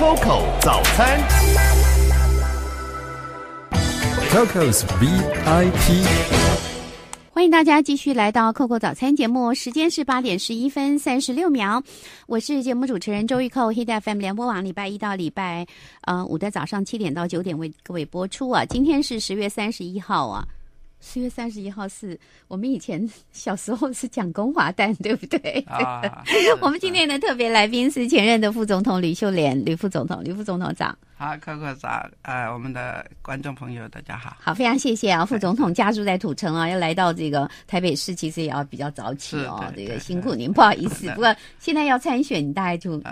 Coco 早餐，Coco's VIP，欢迎大家继续来到 Coco 早餐节目，时间是八点十一分三十六秒，我是节目主持人周玉蔻，Hit FM 联播网礼拜一到礼拜呃五的早上七点到九点为各位播出啊，今天是十月三十一号啊。四月三十一号是，我们以前小时候是蒋公华诞，对不对？啊，我们今天的特别来宾是前任的副总统吕秀莲，吕副总统，吕副总统早好，Q Q 早，呃，我们的观众朋友大家好，好，非常谢谢啊，副总统家住在土城啊，要来到这个台北市，其实也要比较早起哦，这个辛苦您，不好意思，不过现在要参选，你大概就。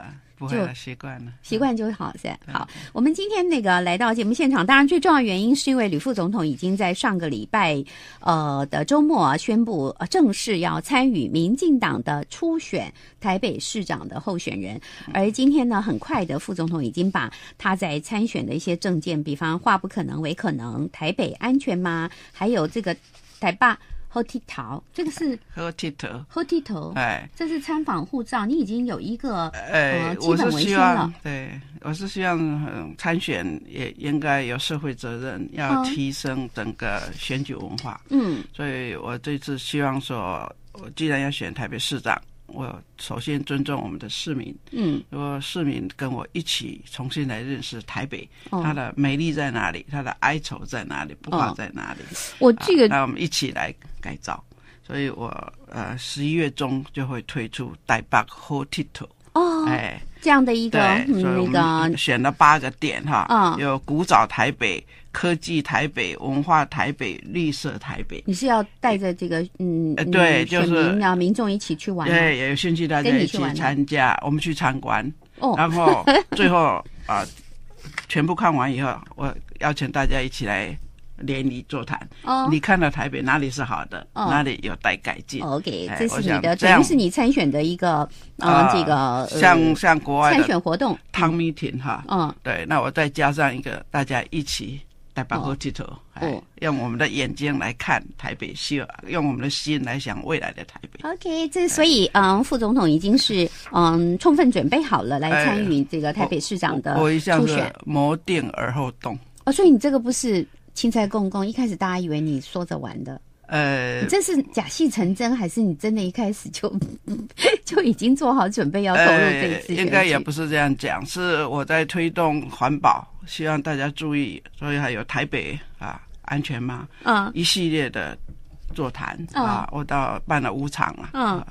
就习惯了，习惯就好噻。好，我们今天那个来到节目现场，当然最重要原因是因为吕副总统已经在上个礼拜，呃的周末宣布正式要参与民进党的初选台北市长的候选人。而今天呢，很快的副总统已经把他在参选的一些证件，比方化不可能为可能，台北安全吗？还有这个台霸。后剃 t i 这个是后剃 t 后剃 o l 哎，这是参访护照，你已经有一个呃基本维新了。对，我是希望参选也应该有社会责任，要提升整个选举文化。嗯，所以我这次希望说，我既然要选台北市长。我首先尊重我们的市民，嗯，如果市民跟我一起重新来认识台北，它的美丽在哪里，它的哀愁在哪里，不管在哪里，我这个，那我们一起来改造。所以，我呃十一月中就会推出 b 台北 Hotitol 哦，哎。这样的一个那个选了八个点哈，嗯，有古早台北、科技台北、文化台北、绿色台北。你是要带着这个嗯，对，就是让民众一起去玩，对，有兴趣大家一起参加，我们去参观，然后最后啊，全部看完以后，我邀请大家一起来。联谊座谈，你看到台北哪里是好的，哪里有待改进？OK，这是你的等于是你参选的一个，嗯，这个像像国外参选活动 t o 婷 meeting 哈，嗯，对，那我再加上一个，大家一起来把头举起用我们的眼睛来看台北望用我们的心来想未来的台北。OK，这所以嗯，副总统已经是嗯充分准备好了来参与这个台北市长的初选，谋定而后动。哦，所以你这个不是。青菜公公，一开始大家以为你说着玩的，呃，这是假戏成真，还是你真的一开始就 就已经做好准备要投入这一系列？应该也不是这样讲，是我在推动环保，希望大家注意。所以还有台北啊，安全吗？嗯，一系列的座谈啊，我到办了五场了，嗯，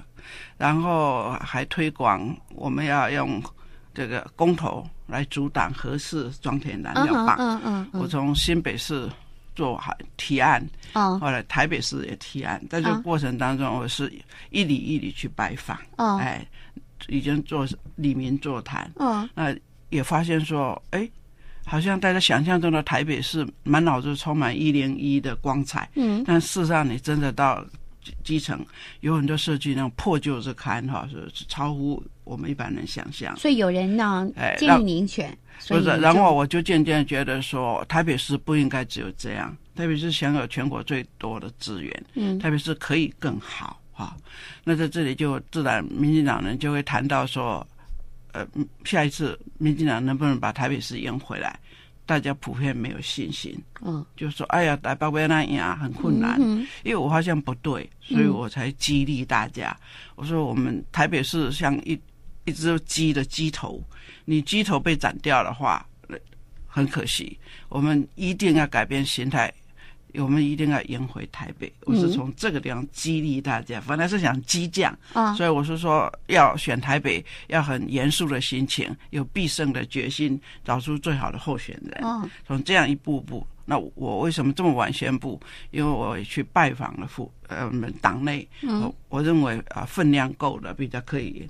然后还推广我们要用。这个公投来阻挡合四装填燃料棒，嗯嗯嗯，我从新北市做提案，哦、后来台北市也提案，在这个过程当中，我是一里一里去拜访，哦、哎，已经做里面座谈，嗯，那也发现说，哎，好像大家想象中的台北市满脑子充满一零一的光彩，嗯，但事实上你真的到。基层有很多社区那种破旧之堪，哈，是是超乎我们一般人想象。所以有人呢建议民选，不是，然后我就渐渐觉得说，台北市不应该只有这样，特别是享有全国最多的资源，嗯，特别是可以更好，哈。那在这里就自然民进党人就会谈到说，呃，下一次民进党能不能把台北市赢回来？大家普遍没有信心，嗯，就说：“哎呀，台北那样很困难，因为我发现不对，所以我才激励大家。我说，我们台北是像一一只鸡的鸡头，你鸡头被斩掉的话，很可惜，我们一定要改变心态。”我们一定要赢回台北。我是从这个地方激励大家，本来是想激将，所以我是说要选台北，要很严肃的心情，有必胜的决心，找出最好的候选人。从这样一步步，那我为什么这么晚宣布？因为我也去拜访了府，呃，党内，我认为啊分量够了，比较可以。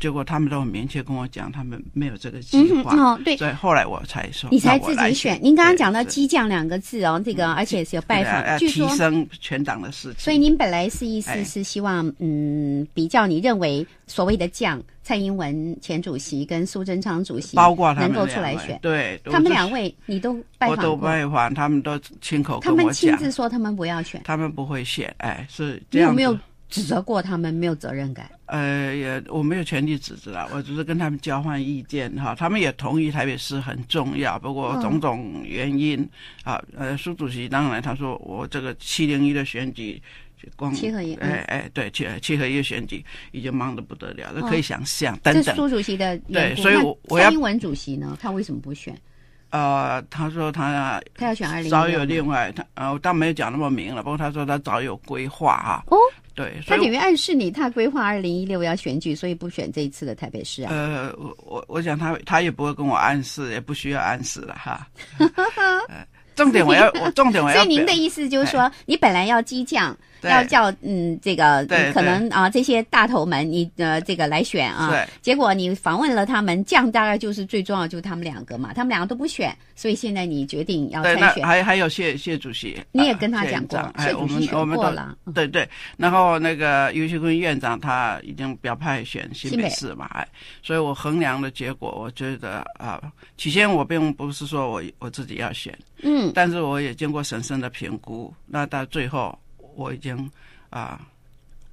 结果他们都很明确跟我讲，他们没有这个计划。哦，对，所以后来我才说，你才自己选。您刚刚讲到“激将”两个字哦，这个而且是有拜访，据说提升全党的事情。所以您本来是意思是希望，嗯，比较你认为所谓的将蔡英文前主席跟苏贞昌主席，包括他们能够出来选。对，他们两位你都拜访我都拜访，他们都亲口跟我讲，他们亲自说他们不要选，他们不会选。哎，是这样有指责过他们没有责任感。呃，也我没有权利指责，啊，我只是跟他们交换意见哈。他们也同意台北市很重要，不过种种原因啊。呃，苏主席当然他说我这个七零一的选举，光七合一，哎哎，对，七七合一选举已经忙得不得了，这、可以想象。等等，苏主席的对，所以我要。英文主席呢，他为什么不选？呃，他说他他要选二零，早有另外，他呃，我倒没有讲那么明了。不过他说他早有规划啊。哦。对，他等于暗示你，他规划二零一六要选举，所以不选这一次的台北市啊。呃，我我我想他他也不会跟我暗示，也不需要暗示了哈。哈 哈。重点我要，我重点我要。所以您的意思就是说，你本来要激将。要叫嗯，这个可能啊，这些大头们，你呃，这个来选啊。结果你访问了他们，这样大概就是最重要，就是他们两个嘛。他们两个都不选，所以现在你决定要参选。还还有谢谢主席，你也跟他讲过，谢主席选过了。对对。然后那个尤秀坤院长他已经表态选新北市嘛，哎，所以我衡量的结果，我觉得啊，起先我并不是说我我自己要选，嗯，但是我也经过审慎的评估，那到最后。我已经啊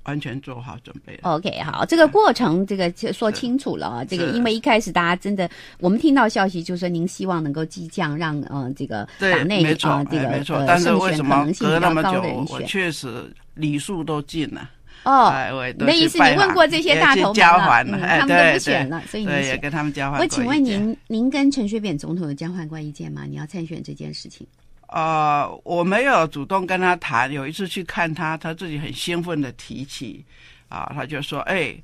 完全做好准备 OK，好，这个过程这个说清楚了啊。这个因为一开始大家真的，我们听到消息就说您希望能够激将，让嗯这个党内啊这个但是选可能性那么久的，我确实礼数都尽了。哦，你的意思你问过这些大头吗？他们都不选了，所以你也跟他们交换。我请问您，您跟陈水扁总统有交换过意见吗？你要参选这件事情？呃，我没有主动跟他谈。有一次去看他，他自己很兴奋的提起，啊，他就说，哎。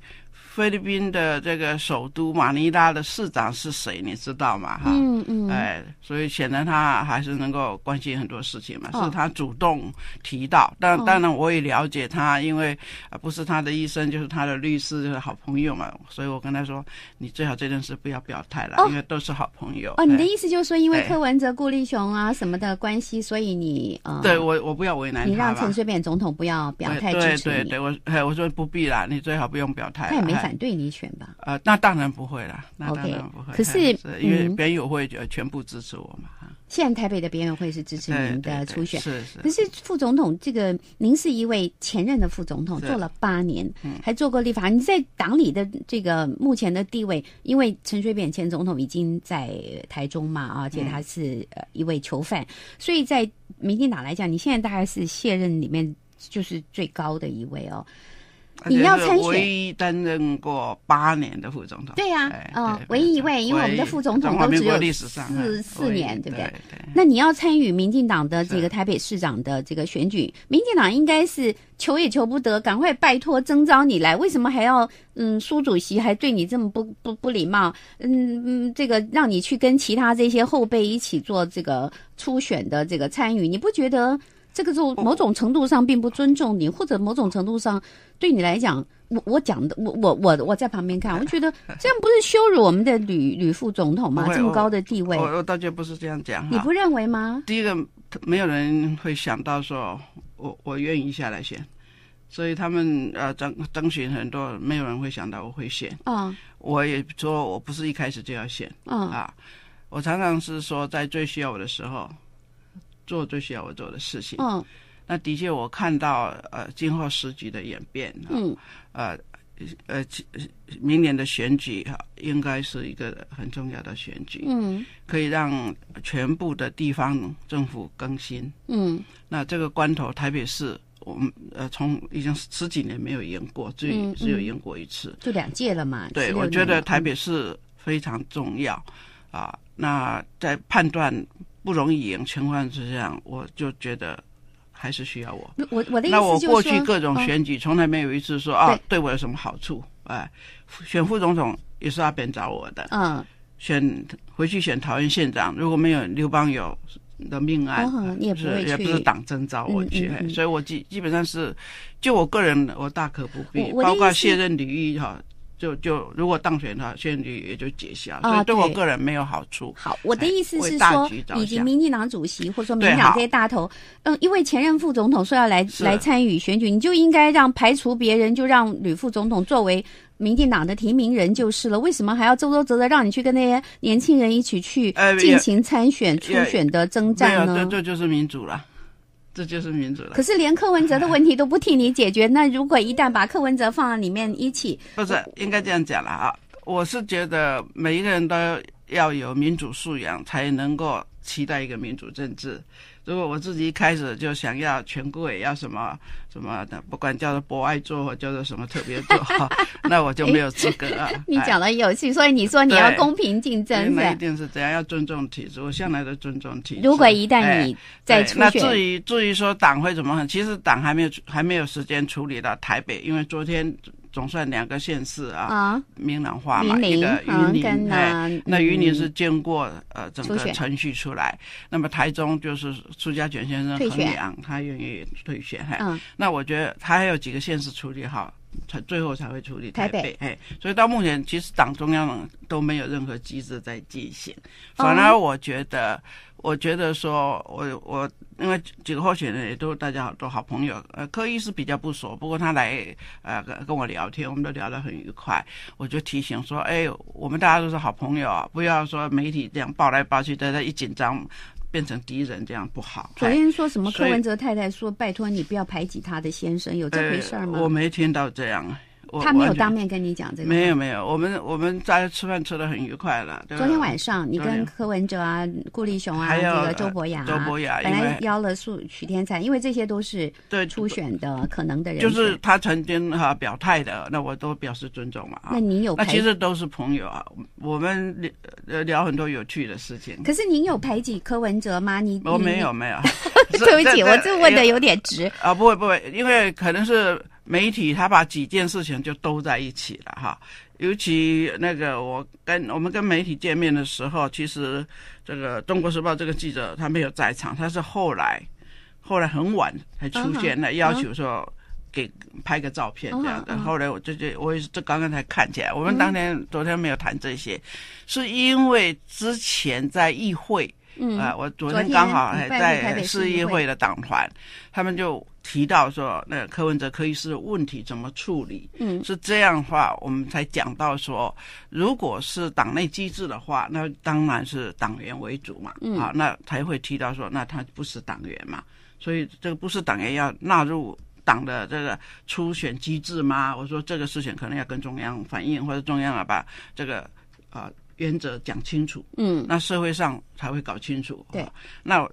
菲律宾的这个首都马尼拉的市长是谁？你知道吗？哈，嗯嗯，哎，所以显得他还是能够关心很多事情嘛，是他主动提到。但当然我也了解他，因为不是他的医生就是他的律师，就是好朋友嘛。所以我跟他说，你最好这件事不要表态了，因为都是好朋友。哦，你的意思就是说，因为柯文哲、顾立雄啊什么的关系，所以你呃，对我我不要为难你，你让陈水扁总统不要表态对对对，我我说不必啦，你最好不用表态。反对你选吧？啊，那当然不会啦。那当然不会。可是因为别友会呃全部支持我嘛哈。现在台北的别委会是支持您的初选，是是。可是副总统这个，您是一位前任的副总统，做了八年，还做过立法。你在党里的这个目前的地位，因为陈水扁前总统已经在台中嘛，而且他是呃一位囚犯，所以在民进党来讲，你现在大概是卸任里面就是最高的一位哦。你要参选，唯一担任过八年的副总统。对呀，嗯，唯一一位，因为我们的副总统都只有四四年，对不对？那你要参与民进党的这个台北市长的这个选举，民进党应该是求也求不得，赶快拜托征召你来。为什么还要嗯，苏主席还对你这么不不不礼貌？嗯嗯，这个让你去跟其他这些后辈一起做这个初选的这个参与，你不觉得？这个就某种程度上并不尊重你，或者某种程度上对你来讲，我我讲的，我我我我在旁边看，我觉得这样不是羞辱我们的吕吕副总统吗？这么高的地位，我我大家不是这样讲，你不认为吗？第一个，没有人会想到说，我我愿意下来选，所以他们呃征征询很多，没有人会想到我会选啊。我也说，我不是一开始就要选啊。啊，我常常是说，在最需要我的时候。做最需要我做的事情。嗯，那的确，我看到呃，今后时局的演变。嗯，呃呃，明年的选举哈，应该是一个很重要的选举。嗯，可以让全部的地方政府更新。嗯，那这个关头，台北市我们呃，从已经十几年没有赢过，最只有赢过一次，就两届了嘛。对，我觉得台北市非常重要啊。那在判断。不容易赢情况之下，我就觉得还是需要我。我我的意思，那我过去各种选举从来没有一次说啊，对我有什么好处？哎，选副总统也是阿扁找我的。嗯，选回去选桃园县长，如果没有刘邦有的命案，也不是也不是党征招我去，所以我基基本上是就我个人，我大可不必。包括卸任李玉哈。就就如果当选的话，选举也就结消，啊！以对我个人没有好处。好，我的意思是说，以及民进党主席或者说民进党这些大头，嗯，因为前任副总统说要来来参与选举，你就应该让排除别人，就让吕副总统作为民进党的提名人就是了。为什么还要周周折折让你去跟那些年轻人一起去进行参选初选的征战呢？这就是民主了。这就是民主了。可是连柯文哲的问题都不替你解决，那如果一旦把柯文哲放在里面一起，不是应该这样讲了啊？我是觉得每一个人都要有民主素养，才能够期待一个民主政治。如果我自己一开始就想要权贵，要什么什么的，不管叫做博爱座或叫做什么特别座，那我就没有资格了。你讲的有趣，所以你说你要公平竞争，那一定是怎样要尊重体制，我向来的尊重体。制。如果一旦你再出选，那至于至于说党会怎么很，其实党还没有还没有时间处理到台北，因为昨天。总算两个县市啊，明朗化嘛，一个云林，哎，那云林是经过呃整个程序出来，那么台中就是苏家卷先生衡量他愿意退选，哈，那我觉得他还有几个县市处理好，才最后才会处理台北，哎，所以到目前其实党中央都没有任何机制在进行，反而我觉得。我觉得说，我我因为几个候选人也都大家好多好朋友。呃，柯一是比较不熟，不过他来呃跟跟我聊天，我们都聊得很愉快。我就提醒说，哎，我们大家都是好朋友啊，不要说媒体这样抱来抱去，大家一紧张变成敌人，这样不好。昨天说什么柯文哲太太说，拜托你不要排挤他的先生，有这回事吗？我没听到这样。他没有当面跟你讲这个。没有没有，我们我们在吃饭吃的很愉快了。昨天晚上你跟柯文哲啊、顾立雄啊、还有这个周伯雅啊，本来邀了苏许天才，因为这些都是对初选的可能的人。就是他曾经哈表态的，那我都表示尊重嘛。那你有？那其实都是朋友啊，我们聊很多有趣的事情。可是您有排挤柯文哲吗？你我没有没有，对不起，我这问的有点直啊，不会不会，因为可能是。媒体他把几件事情就都在一起了哈，尤其那个我跟我们跟媒体见面的时候，其实这个《中国时报》这个记者他没有在场，他是后来，后来很晚才出现，那要求说给拍个照片这样。的，后来我就就我也是刚刚才看起来，我们当天昨天没有谈这些，是因为之前在议会啊，我昨天刚好还在市议会的党团，他们就。提到说，那柯文哲可以是问题怎么处理？嗯，是这样的话，我们才讲到说，如果是党内机制的话，那当然是党员为主嘛。嗯，啊，那才会提到说，那他不是党员嘛？所以这个不是党员要纳入党的这个初选机制吗？我说这个事情可能要跟中央反映，或者中央要把这个啊原则讲清楚。嗯，那社会上才会搞清楚。对，那。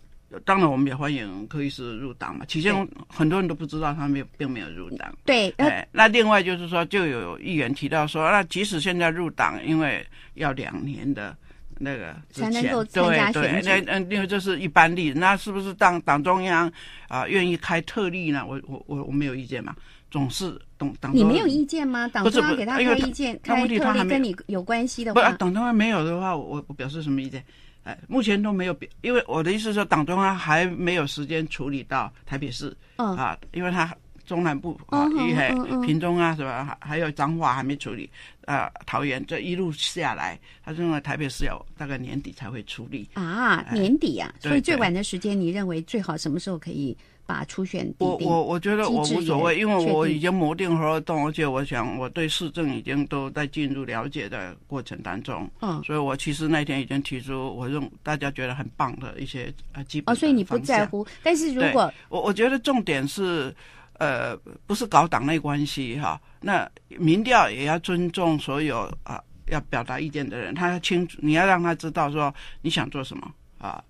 当然，我们也欢迎柯医师入党嘛。起实很多人都不知道，他有，并没有入党。对，哎，那另外就是说，就有议员提到说，那即使现在入党，因为要两年的那个之前，对对，那嗯，因为这是一般例，那是不是党党中央啊愿意开特例呢？我我我我没有意见嘛。总是党，你没有意见吗？党中央给他开意见，他处理跟你有关系的。不，党中央没有的话，我我表示什么意见？哎，目前都没有表，因为我的意思是说，党中央还没有时间处理到台北市。嗯啊，因为他。中南部啊，还有屏中啊，什么还还有彰化还没处理啊，桃园这一路下来，他认为台北市要大概年底才会处理啊，年底啊，所以最晚的时间，你认为最好什么时候可以把初选？我我我觉得我无所谓，因为我已经磨定和动，而且我想我对市政已经都在进入了解的过程当中，嗯，所以我其实那天已经提出我认大家觉得很棒的一些啊基本，所以你不在乎，但是如果我我觉得重点是。呃，不是搞党内关系哈。那民调也要尊重所有啊，要表达意见的人。他要清楚，你要让他知道说你想做什么啊，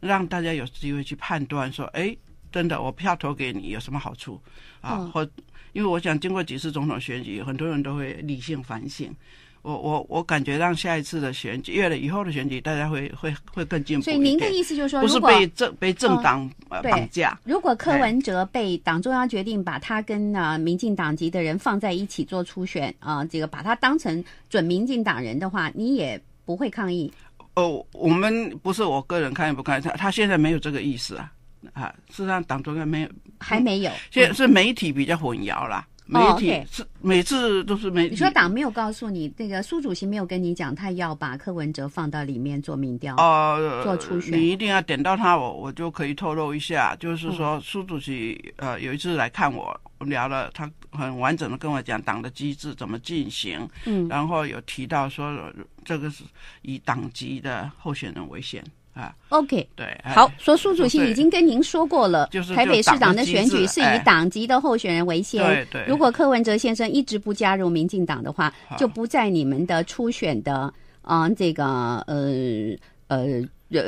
让大家有机会去判断说，哎，真的我票投给你有什么好处啊？或因为我想经过几次总统选举，很多人都会理性反省。我我我感觉让下一次的选举，为了以后的选举，大家会会会更进步。所以您的意思就是说，不是被政被政党绑架？如果柯文哲被党中央决定把他跟呃民进党籍的人放在一起做初选啊，这个把他当成准民进党人的话，你也不会抗议？哦，我们不是我个人抗议不抗议，他他现在没有这个意思啊啊，事实上党中央没有，还没有，现在是媒体比较混淆了。媒体是每次都是媒体。你说党没有告诉你那个苏主席没有跟你讲，他要把柯文哲放到里面做民调哦，做初选，你一定要点到他，我我就可以透露一下，就是说苏主席呃有一次来看我聊了，他很完整的跟我讲党的机制怎么进行，嗯，然后有提到说这个是以党籍的候选人为先。啊，OK，对，好，说苏主席已经跟您说过了，就是台北市长的选举是以党籍的候选人为先。对对，如果柯文哲先生一直不加入民进党的话，就不在你们的初选的嗯，这个呃呃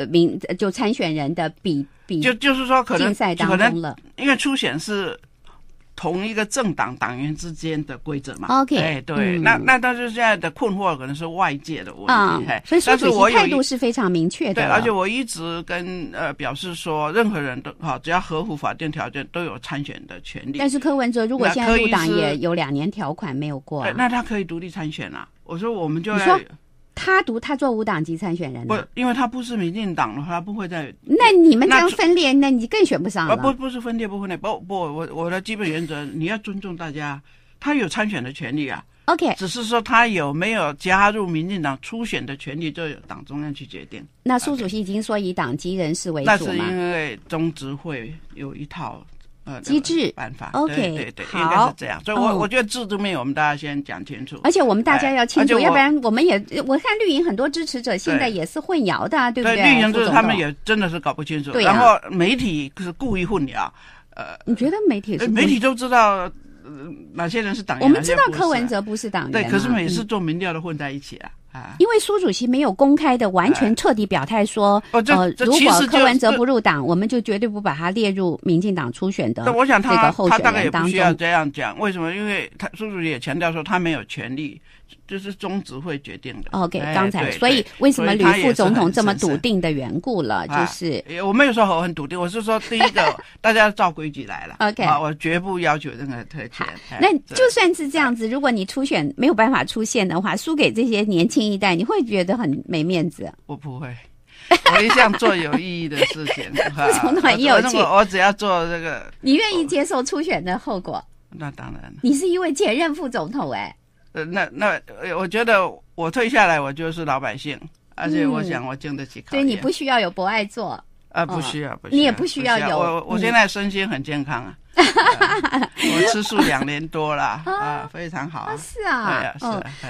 民就参选人的比比，就就是说可能赛当中了，因为初选是。同一个政党党员之间的规则嘛，OK，哎，对，那那但是现在的困惑可能是外界的问题。所以，是我态度是非常明确的。对，而且我一直跟呃表示说，任何人都好，只要合乎法定条件，都有参选的权利。但是，柯文哲如果现在入党也有两年条款没有过，那他可以独立参选了。我说，我们就。要。他读他做无党籍参选人，不，因为他不是民进党的，他不会在。那你们这样分裂，那你更选不上了。不，不是分裂，不分裂，不，不，我我的基本原则，你要尊重大家，他有参选的权利啊。OK，只是说他有没有加入民进党初选的权利，就由党中央去决定。那苏主席已经说以党籍人士为主那是因为中执会有一套。机制办法，OK，对对，应该是这样。所以，我我觉得制度面，我们大家先讲清楚。而且我们大家要清楚，要不然我们也我看绿营很多支持者现在也是混淆的，对不对？对，绿营就是他们也真的是搞不清楚。然后媒体是故意混淆，呃，你觉得媒体？媒体都知道哪些人是党员？我们知道柯文哲不是党员，对，可是每次做民调都混在一起啊。因为苏主席没有公开的完全彻底表态说，呃，如果柯文哲不入党，我们就绝对不把他列入民进党初选的这个候选。那我想他他大概也需要这样讲，为什么？因为他苏主席也强调说他没有权利，就是中执会决定的。OK，刚才所以为什么吕副总统这么笃定的缘故了？就是我没有说我很笃定，我是说第一个 大家照规矩来了，OK，我绝不要求任何特。好，那就算是这样子，如果你初选没有办法出现的话，输给这些年轻。一代你会觉得很没面子，我不会，我一向做有意义的事情，总统很有趣，我只要做这个。你愿意接受初选的后果？那当然了。你是一位前任副总统哎。呃，那那我觉得我退下来，我就是老百姓，而且我想我经得起考验。对你不需要有博爱做。啊，不需要，你也不需要有。我我现在身心很健康啊。我吃素两年多了 啊，非常好。是啊，是。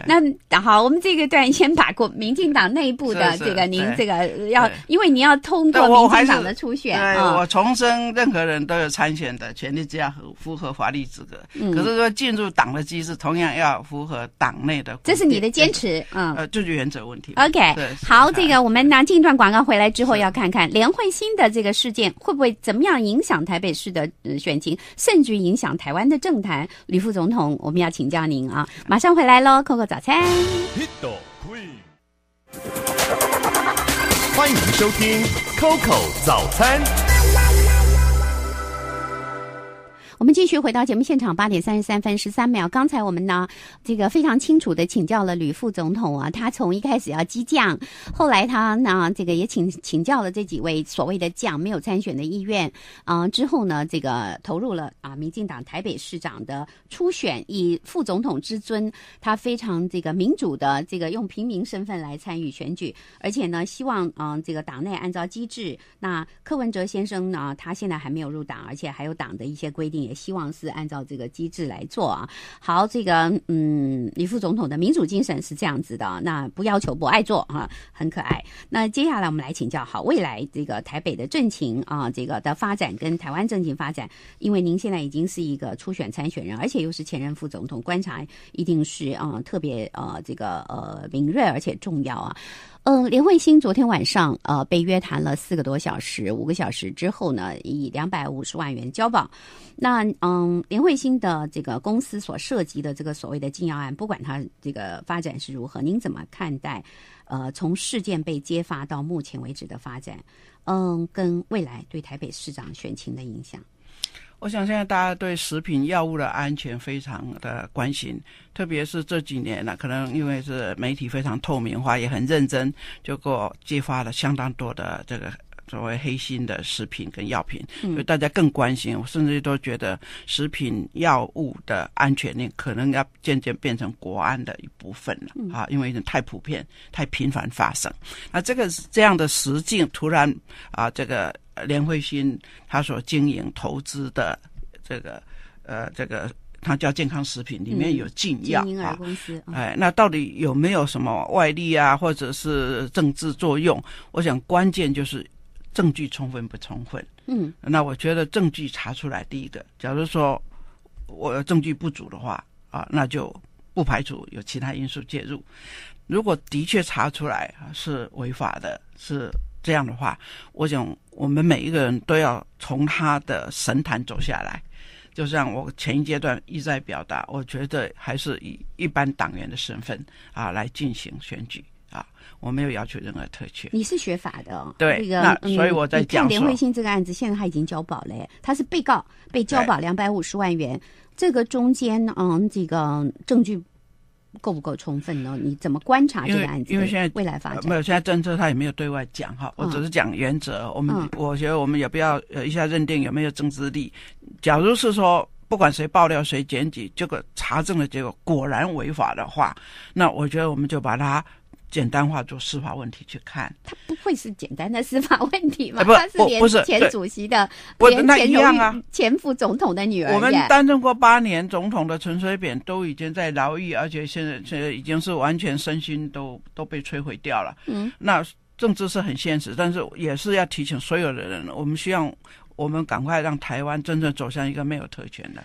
那好，我们这个段先把国民进党内部的这个，您这个要，因为你要通过民进党的初选对我重申，任何人都有参选的权利，只要符合法律资格。可是说进入党的机制，同样要符合党内的。这是你的坚持，嗯，呃，这就原则问题。OK，好，这个我们拿进段广告回来之后，要看看连会新的这个事件会不会怎么样影响台北市的选情。甚至影响台湾的政坛，吕副总统，我们要请教您啊！马上回来喽，Coco 早餐。欢迎收听 Coco 早餐。我们继续回到节目现场，八点三十三分十三秒。刚才我们呢，这个非常清楚的请教了吕副总统啊，他从一开始要激将，后来他呢，这个也请请教了这几位所谓的将没有参选的意愿啊。之后呢，这个投入了啊，民进党台北市长的初选，以副总统之尊，他非常这个民主的这个用平民身份来参与选举，而且呢，希望嗯这个党内按照机制。那柯文哲先生呢，他现在还没有入党，而且还有党的一些规定。希望是按照这个机制来做啊。好，这个嗯，李副总统的民主精神是这样子的，那不要求不爱做啊，很可爱。那接下来我们来请教好未来这个台北的政情啊，这个的发展跟台湾政情发展，因为您现在已经是一个初选参选人，而且又是前任副总统，观察一定是啊特别呃这个呃敏锐而且重要啊。嗯，林慧欣昨天晚上呃被约谈了四个多小时，五个小时之后呢，以两百五十万元交保。那嗯，林慧欣的这个公司所涉及的这个所谓的禁药案，不管它这个发展是如何，您怎么看待？呃，从事件被揭发到目前为止的发展，嗯，跟未来对台北市长选情的影响。我想现在大家对食品、药物的安全非常的关心，特别是这几年呢，可能因为是媒体非常透明化，也很认真，就给我激发了相当多的这个。所谓黑心的食品跟药品，所以大家更关心，我甚至都觉得食品药物的安全链可能要渐渐变成国安的一部分了啊，因为太普遍、太频繁发生。那这个这样的实境，突然啊，这个连慧新他所经营投资的这个呃，这个它叫健康食品，里面有禁药啊，哎，那到底有没有什么外力啊，或者是政治作用？我想关键就是。证据充分不充分？嗯，那我觉得证据查出来，第一个，假如说我证据不足的话啊，那就不排除有其他因素介入。如果的确查出来是违法的，是这样的话，我想我们每一个人都要从他的神坛走下来。就像我前一阶段一再表达，我觉得还是以一般党员的身份啊来进行选举。啊，我没有要求任何特权。你是学法的，对，那所以我在讲。连慧欣这个案子，现在他已经交保了，他是被告，被交保两百五十万元。这个中间，嗯，这个证据够不够充分呢？你怎么观察这个案子？因为现在未来发展没有，现在政策他也没有对外讲哈，我只是讲原则。我们我觉得我们也不要一下认定有没有政治力。假如是说，不管谁爆料谁检举，这个查证的结果果然违法的话，那我觉得我们就把它。简单化做司法问题去看，他不会是简单的司法问题嘛？不是前前主席的那一样啊。前副总统的女儿。我们担任过八年总统的陈水扁都已经在牢狱，而且现在现在已经是完全身心都都被摧毁掉了。嗯，那政治是很现实，但是也是要提醒所有的人，我们需要我们赶快让台湾真正走向一个没有特权的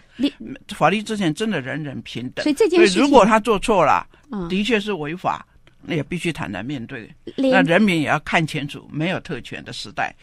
法律之前，真的人人平等。所以这件事情，如果他做错了，的确是违法。那也必须坦然面对，那人民也要看清楚，没有特权的时代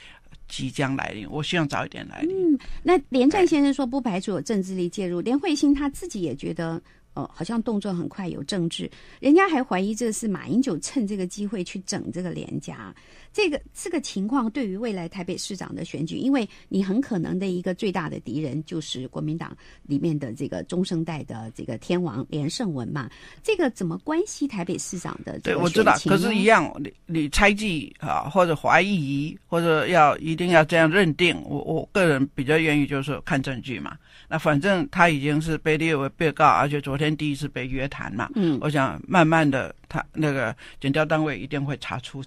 即将来临。我希望早一点来临。嗯，那连战先生说不排除有政治力介入，连慧心他自己也觉得。哦，好像动作很快，有政治，人家还怀疑这是马英九趁这个机会去整这个连家。这个这个情况对于未来台北市长的选举，因为你很可能的一个最大的敌人就是国民党里面的这个中生代的这个天王连胜文嘛。这个怎么关系台北市长的？对，我知道。可是，一样，你你猜忌啊，或者怀疑，或者要一定要这样认定。我我个人比较愿意就是看证据嘛。那反正他已经是被列为被告，而且昨天。第一次被约谈嘛，嗯，我想慢慢的，他那个检调单位一定会查出，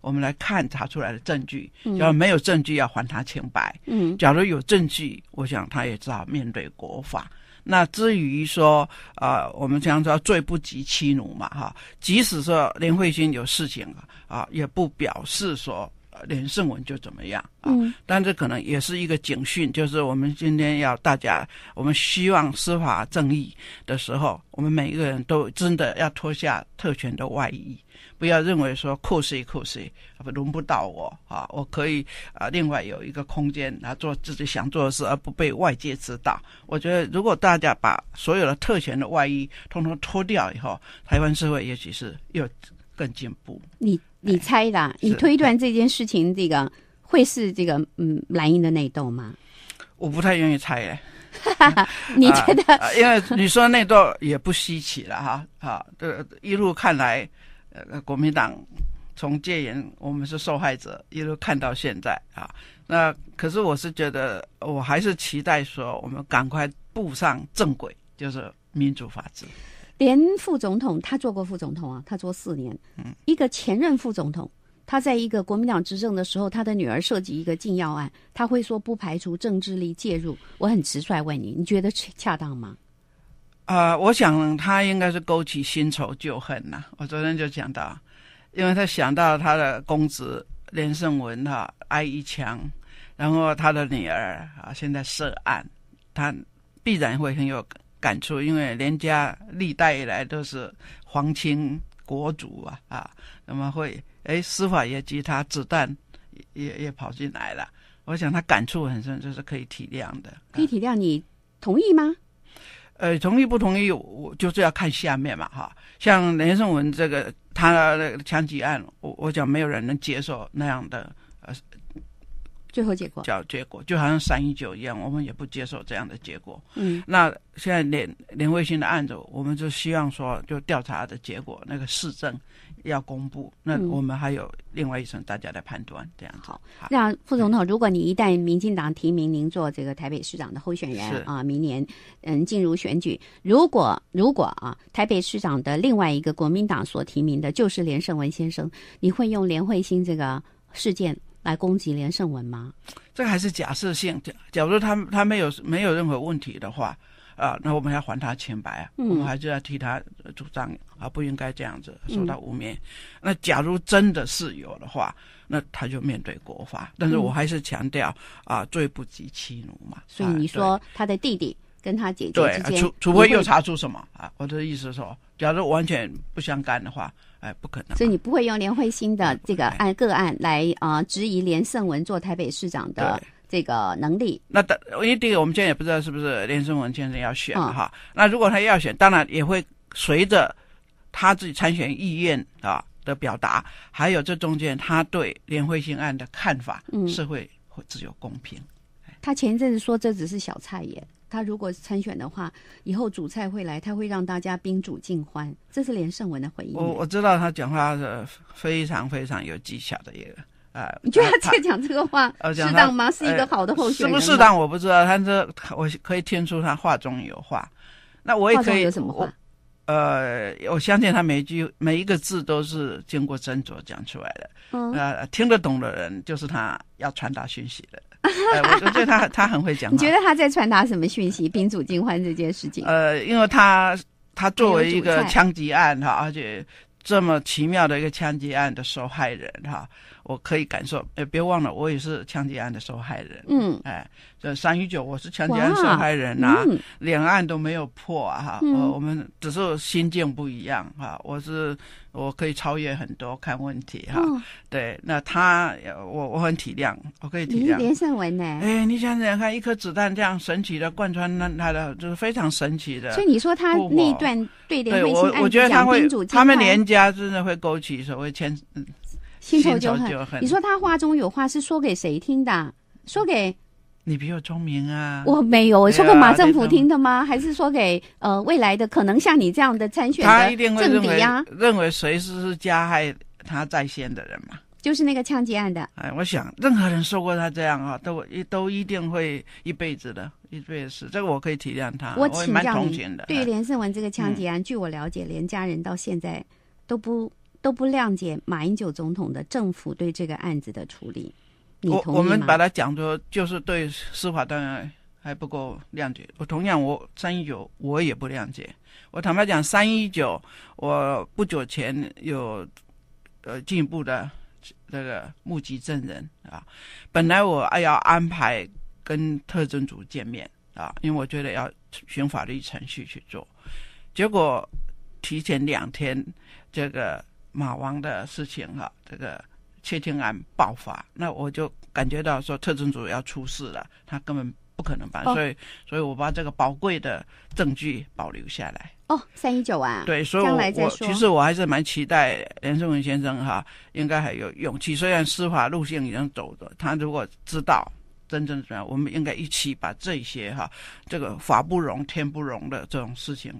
我们来看查出来的证据，要没有证据要还他清白，嗯，假如有证据，我想他也只好面对国法。那至于说啊，我们常说罪不及妻奴嘛，哈，即使说林慧君有事情啊，也不表示说。连胜文就怎么样啊？但这可能也是一个警讯，就是我们今天要大家，我们希望司法正义的时候，我们每一个人都真的要脱下特权的外衣，不要认为说扣谁扣谁，轮不到我啊，我可以啊，另外有一个空间来做自己想做的事，而不被外界知道。我觉得，如果大家把所有的特权的外衣通通脱掉以后，台湾社会也许是又更进步。你。你猜的，你推断这件事情，这个会是这个嗯，蓝营的内斗吗？我不太愿意猜耶。你觉得？因为你说内斗也不稀奇了哈，这一路看来，呃，国民党从戒严，我们是受害者，一路看到现在啊，那可是我是觉得，我还是期待说，我们赶快步上正轨，就是民主法治。连副总统，他做过副总统啊，他做四年。一个前任副总统，他在一个国民党执政的时候，他的女儿涉及一个禁药案，他会说不排除政治力介入。我很直率问你，你觉得恰当吗？啊，我想他应该是勾起新仇旧恨呐，我昨天就讲到，因为他想到他的公子连胜文哈挨一枪，然后他的女儿啊现在涉案，他必然会很有。感触，因为人家历代以来都是皇亲国主啊啊，那么会哎，司法也及他子弹也也跑进来了。我想他感触很深，这是可以体谅的。可以体谅，你同意吗？呃，同意不同意，我我就是要看下面嘛哈。像连胜文这个他那个枪击案，我我讲没有人能接受那样的。最后结果叫结果，就好像三一九一样，我们也不接受这样的结果。嗯，那现在连连卫星的案子，我们就希望说，就调查的结果，那个市政要公布，那我们还有另外一层大家来判断。这样好。那副总统，如果你一旦民进党提名您做这个台北市长的候选人啊，明年嗯进入选举，如果如果啊台北市长的另外一个国民党所提名的就是连胜文先生，你会用连慧星这个事件？来攻击连胜文吗？这个还是假设性，假假如他他没有没有任何问题的话，啊，那我们要还他清白啊，我们还是要替他主张啊，不应该这样子受到污蔑。那假如真的是有的话，那他就面对国法。但是我还是强调啊，罪不及妻奴嘛。所以你说他的弟弟。跟他姐姐之间，除除非又查出什么啊，我的意思是说，假如完全不相干的话，哎，不可能。所以你不会用连慧心的这个案个案来啊质疑连胜文做台北市长的这个能力。那但因为这个，我们现在也不知道是不是连胜文先生要选哈。那如果他要选，当然也会随着他自己参选意愿啊的表达，还有这中间他对连慧心案的看法，是会会自有公平。他前一阵子说这只是小菜也。他如果参选的话，以后主菜会来，他会让大家宾主尽欢。这是连胜文的回应。我我知道他讲话是非常非常有技巧的一个啊。你觉得他讲这个话适当吗？是一个好的候选人？适不适当我不知道。但是我可以听出他话中有话。那我也可以。有什么话？呃，我相信他每一句每一个字都是经过斟酌讲出来的。嗯，啊，听得懂的人就是他要传达讯息的。我觉得他他很会讲。你觉得他在传达什么讯息？宾主尽欢这件事情。呃，因为他他作为一个枪击案，哈，而且这么奇妙的一个枪击案的受害人，哈。我可以感受，哎，别忘了，我也是抢劫案的受害人。嗯，哎，这三与九，我是抢劫案受害人呐，两案都没有破哈。嗯，我们只是心境不一样哈。我是，我可以超越很多看问题哈。对，那他，我我很体谅，我可以体谅。连胜文呢？哎，你想想看，一颗子弹这样神奇的贯穿那他的，就是非常神奇的。所以你说他那段对对我，案，我觉得他会，他们连家真的会勾起所谓牵。心头就恨。你说他话中有话是说给谁听的？说给？你比我聪明啊！我没有，我说给马政府听的吗？还是说给呃未来的可能像你这样的参选的政敌呀？认为谁是是加害他在线的人嘛？就是那个枪击案的。哎，我想任何人说过他这样啊，都一都一定会一辈子的，一辈子。这个我可以体谅他，我蛮同情的。对于连胜文这个枪击案，据我了解，连家人到现在都不。都不谅解马英九总统的政府对这个案子的处理，你同我们把它讲作就是对司法当然还不够谅解。我同样，我三一九我也不谅解。我坦白讲，三一九我不久前有呃进一步的这个目击证人啊，本来我还要安排跟特侦组见面啊，因为我觉得要循法律程序去做，结果提前两天这个。马王的事情哈，这个窃听案爆发，那我就感觉到说特侦组要出事了，他根本不可能办，所以，所以我把这个宝贵的证据保留下来。哦，三一九啊，对，所以我我其实我还是蛮期待连胜文先生哈，应该还有勇气，虽然司法路线已经走了，他如果知道真正怎么样？我们应该一起把这些哈，这个法不容天不容的这种事情。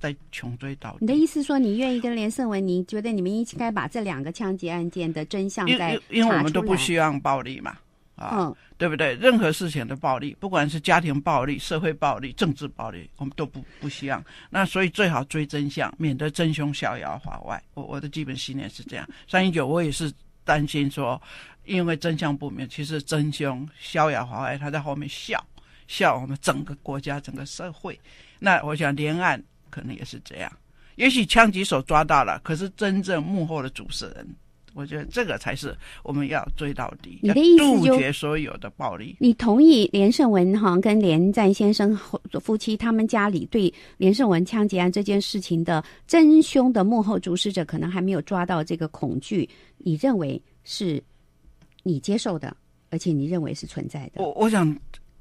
在穷追到底。你的意思说，你愿意跟连胜文？你觉得你们应该把这两个枪击案件的真相在？因为我们都不希望暴力嘛，啊，对不对？任何事情的暴力，不管是家庭暴力、社会暴力、政治暴力，我们都不不希望。那所以最好追真相，免得真凶逍遥法外。我我的基本信念是这样。三一九，我也是担心说，因为真相不明，其实真凶逍遥法外，他在后面笑笑我们整个国家、整个社会。那我想连案。可能也是这样，也许枪击手抓到了，可是真正幕后的主持人，我觉得这个才是我们要追到底，你的意思杜绝所有的暴力。你同意连胜文哈跟连战先生夫妻他们家里对连胜文枪击案这件事情的真凶的幕后主使者可能还没有抓到这个恐惧，你认为是你接受的，而且你认为是存在的？我我想，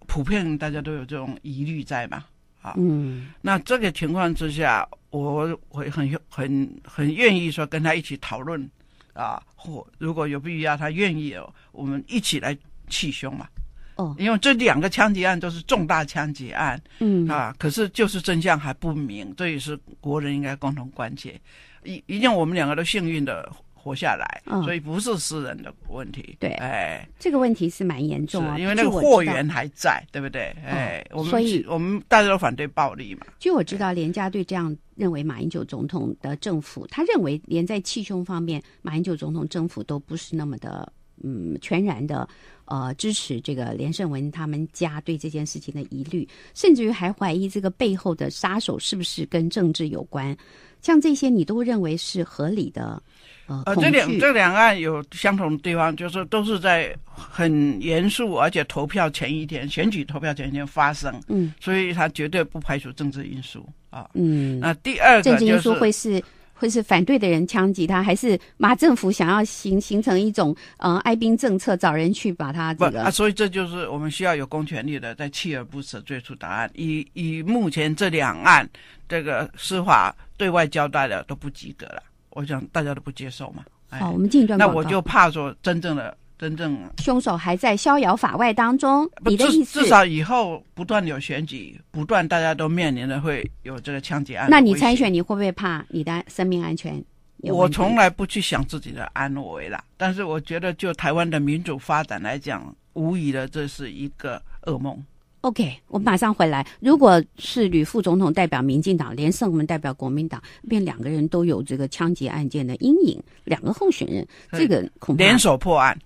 普遍大家都有这种疑虑在吧？啊，嗯，那这个情况之下，我会很很很愿意说跟他一起讨论，啊，或如果有必要，他愿意哦，我们一起来气凶嘛。哦，因为这两个枪击案都是重大枪击案，嗯，啊，可是就是真相还不明，这也是国人应该共同关切。一，一定我们两个都幸运的。活下来，所以不是私人的问题。对，哎，这个问题是蛮严重啊。因为那个货源还在，对不对？哎，我们所以我们大家都反对暴力嘛。据我知道，连家对这样认为马英九总统的政府，他认为连在气胸方面，马英九总统政府都不是那么的嗯全然的呃支持这个连胜文他们家对这件事情的疑虑，甚至于还怀疑这个背后的杀手是不是跟政治有关。像这些，你都认为是合理的？呃，这两这两案有相同的地方，就是都是在很严肃，而且投票前一天，选举投票前一天发生，嗯，所以他绝对不排除政治因素啊。嗯，那第二个政治因素会是。会是反对的人枪击他，还是马政府想要形形成一种呃哀兵政策，找人去把他这个？所以这就是我们需要有公权力的在锲而不舍追出答案。以以目前这两案，这个司法对外交代的都不及格了，我想大家都不接受嘛。好，我们进一段那我就怕说真正的。真正凶手还在逍遥法外当中。你的意思至少以后不断有选举，不断大家都面临的会有这个枪击案。那你参选，你会不会怕你的生命安全？我从来不去想自己的安危啦，但是我觉得，就台湾的民主发展来讲，无疑的这是一个噩梦。OK，我马上回来。如果是吕副总统代表民进党连胜我们代表国民党，便两个人都有这个枪击案件的阴影。两个候选人，这个恐联手破案。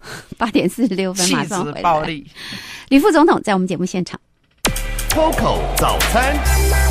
八点四十六分马上回来，李副总统在我们节目现场。Coco 早餐。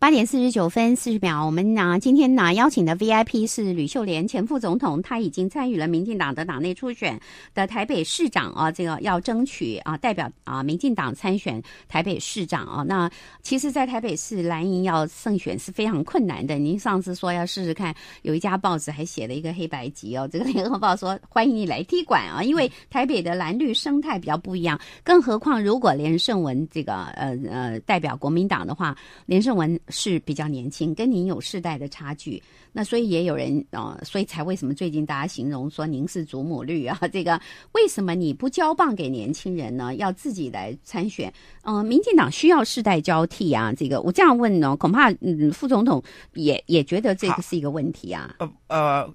八点四十九分四十秒，我们呢今天呢邀请的 VIP 是吕秀莲前副总统，他已经参与了民进党的党内初选的台北市长啊，这个要争取啊代表啊民进党参选台北市长啊。那其实，在台北市蓝营要胜选是非常困难的。您上次说要试试看，有一家报纸还写了一个黑白集哦，这个联合报说欢迎你来踢馆啊，因为台北的蓝绿生态比较不一样，更何况如果连胜文这个呃呃代表国民党的话，连胜文。是比较年轻，跟您有世代的差距，那所以也有人啊，所以才为什么最近大家形容说您是祖母绿啊？这个为什么你不交棒给年轻人呢？要自己来参选？嗯，民进党需要世代交替啊。这个我这样问呢，恐怕嗯，副总统也也觉得这个是一个问题啊。呃呃，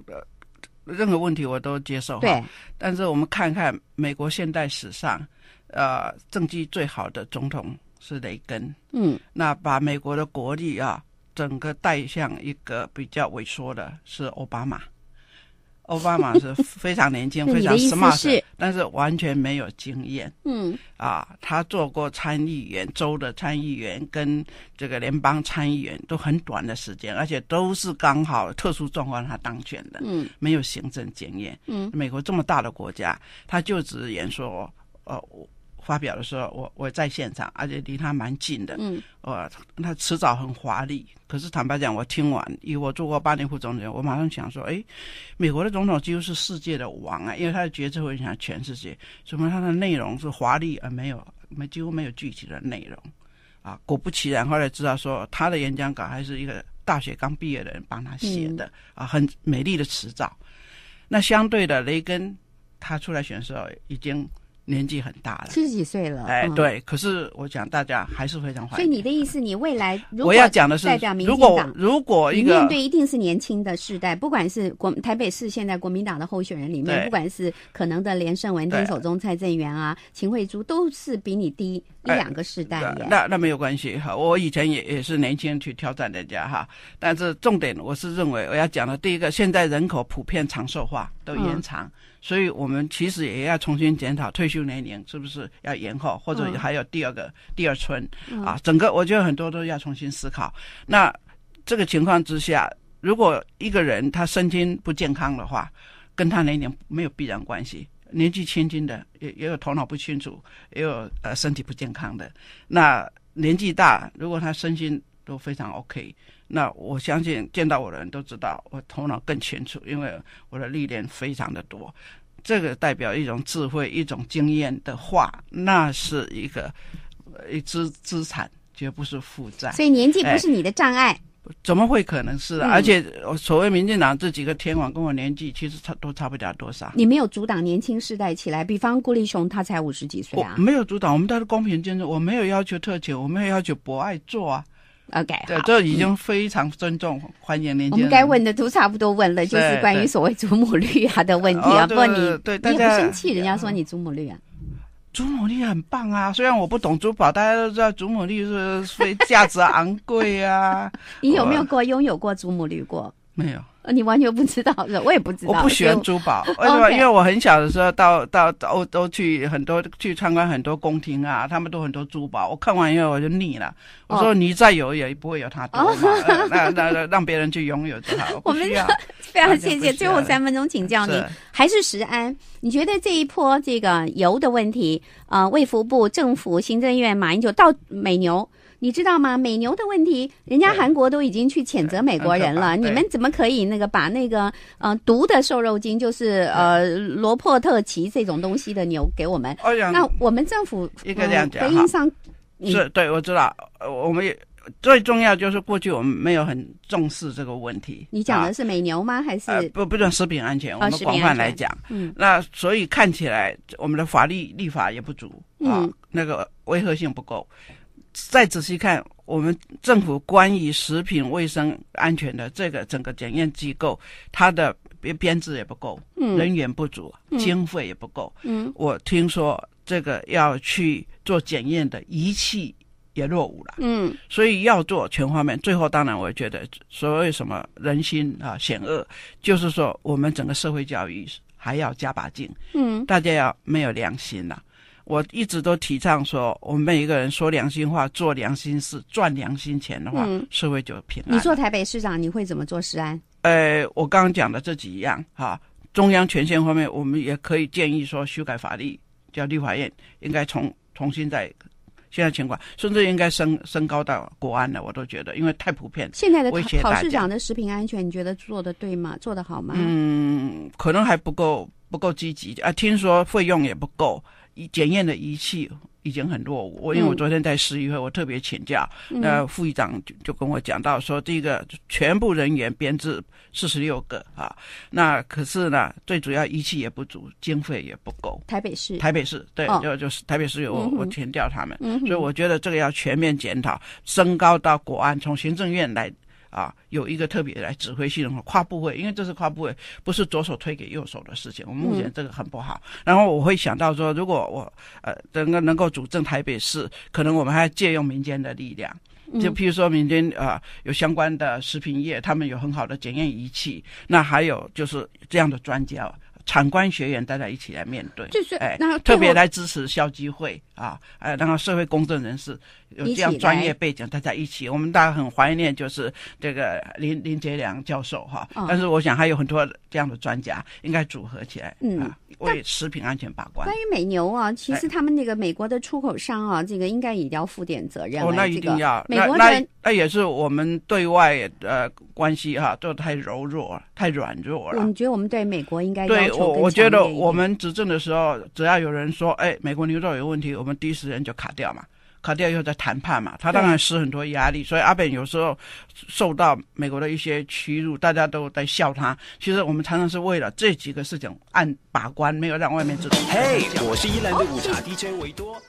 任何问题我都接受。对，但是我们看看美国现代史上，呃，政绩最好的总统。是雷根，嗯，那把美国的国力啊，整个带向一个比较萎缩的，是奥巴马。奥巴马是非常年轻，非常 smart，但是完全没有经验。嗯，啊，他做过参议员，州的参议员跟这个联邦参议员都很短的时间，而且都是刚好特殊状况他当选的。嗯，没有行政经验。嗯，美国这么大的国家，他就直演说，呃。发表的时候，我我在现场，而且离他蛮近的。嗯，我他迟早很华丽，可是坦白讲，我听完，因为我做过八年副总理，我马上想说，哎，美国的总统几乎是世界的王啊，因为他的决策会影响全世界。什么？他的内容是华丽而没有，没几乎没有具体的内容啊。果不其然，后来知道说，他的演讲稿还是一个大学刚毕业的人帮他写的啊，很美丽的迟藻。那相对的，雷根他出来选的时候已经。年纪很大了，七十几岁了。哎，对，可是我想大家还是非常欢念。所以你的意思，你未来我要讲的是，进党，如果一个面对一定是年轻的世代，不管是国台北市现在国民党的候选人里面，不管是可能的连胜文、丁守中、蔡正元啊、秦惠珠，都是比你低。一两个世代呀，那那没有关系哈。我以前也也是年轻人去挑战人家哈，但是重点我是认为我要讲的，第一个，现在人口普遍长寿化都延长，所以我们其实也要重新检讨退休年龄是不是要延后，或者还有第二个第二春啊，整个我觉得很多都要重新思考。那这个情况之下，如果一个人他身心不健康的话，跟他年龄没有必然关系。年纪轻轻的也也有头脑不清楚，也有呃身体不健康的。那年纪大，如果他身心都非常 OK，那我相信见到我的人都知道我头脑更清楚，因为我的历练非常的多。这个代表一种智慧、一种经验的话，那是一个呃资资产，绝不是负债。所以年纪不是你的障碍。怎么会可能是的？而且所谓民进党这几个天王跟我年纪其实差都差不了多少。你没有阻挡年轻世代起来，比方郭立雄他才五十几岁啊。没有阻挡，我们都是公平竞争。我没有要求特权，我没有要求博爱做啊。OK。对，这已经非常尊重。欢迎您。接。我们该问的都差不多问了，就是关于所谓祖母绿啊的问题啊。过你，大家不生气？人家说你祖母绿啊。祖母绿很棒啊，虽然我不懂珠宝，大家都知道祖母绿是非价值昂贵啊。你有没有过拥有过祖母绿过？没有。你完全不知道，的，我也不知道。我不喜欢珠宝，为什么？因为我很小的时候，到到欧洲去很多去参观很多宫廷啊，他们都很多珠宝，我看完以后我就腻了。我说你再有也不会有他多嘛，那那让别人去拥有就好。我们非常谢谢最后三分钟，请教你还是石安？你觉得这一波这个油的问题，呃，卫福部、政府、行政院、马英九到美牛。你知道吗？美牛的问题，人家韩国都已经去谴责美国人了。你们怎么可以那个把那个呃毒的瘦肉精，就是呃罗珀特奇这种东西的牛给我们？那我们政府一个这样讲上是，对，我知道。我们也最重要就是过去我们没有很重视这个问题。你讲的是美牛吗？还是不不算食品安全，我们广泛来讲。嗯，那所以看起来我们的法律立法也不足嗯，那个违和性不够。再仔细看，我们政府关于食品卫生安全的这个整个检验机构，它的编编制也不够，人员不足，经费也不够。嗯，我听说这个要去做检验的仪器也落伍了。嗯，所以要做全方面。最后，当然我觉得所谓什么人心啊险恶，就是说我们整个社会教育还要加把劲。嗯，大家要没有良心了。我一直都提倡说，我们每一个人说良心话、做良心事、赚良心钱的话，社会就平安。你做台北市长，你会怎么做？食安？呃，我刚刚讲的这几样哈，中央权限方面，我们也可以建议说修改法律，叫立法院应该重重新再现在情况，甚至应该升升高到国安了，我都觉得，因为太普遍。现在的考市长的食品安全，你觉得做的对吗？做的好吗？嗯，可能还不够，不够积极啊。听说费用也不够。检验的仪器已经很落伍，我因为我昨天在市议会，我特别请假，那副议长就就跟我讲到说，这个全部人员编制四十六个啊，那可是呢，最主要仪器也不足，经费也不够。台北市，台北市，对，就就是台北市有我我填调他们，所以我觉得这个要全面检讨，升高到国安，从行政院来。啊，有一个特别来指挥系统的跨部位，因为这是跨部位，不是左手推给右手的事情。我们目前这个很不好。然后我会想到说，如果我呃能够能够主政台北市，可能我们还借用民间的力量，就譬如说民间啊有相关的食品业，他们有很好的检验仪器，那还有就是这样的专家、厂官、学员，大家一起来面对。就是哎，特别来支持消基会啊，哎，然后社会公正人士。有这样专业背景，大家一起，我们大家很怀念，就是这个林林杰良教授哈。但是我想还有很多这样的专家应该组合起来，嗯，为食品安全把关。关于美牛啊，其实他们那个美国的出口商啊，这个应该也要负点责任。哦，那一定要。美国人那也是我们对外呃关系哈，都太柔弱，太软弱了。你觉得我们对美国应该对我我觉得我们执政的时候，只要有人说哎，美国牛肉有问题，我们第一时间就卡掉嘛。卡掉以后再谈判嘛，他当然施很多压力，所以阿扁有时候受到美国的一些屈辱，大家都在笑他。其实我们常常是为了这几个事情按把关，没有让外面知道。嘿，我是依兰的午茶 DJ 维多。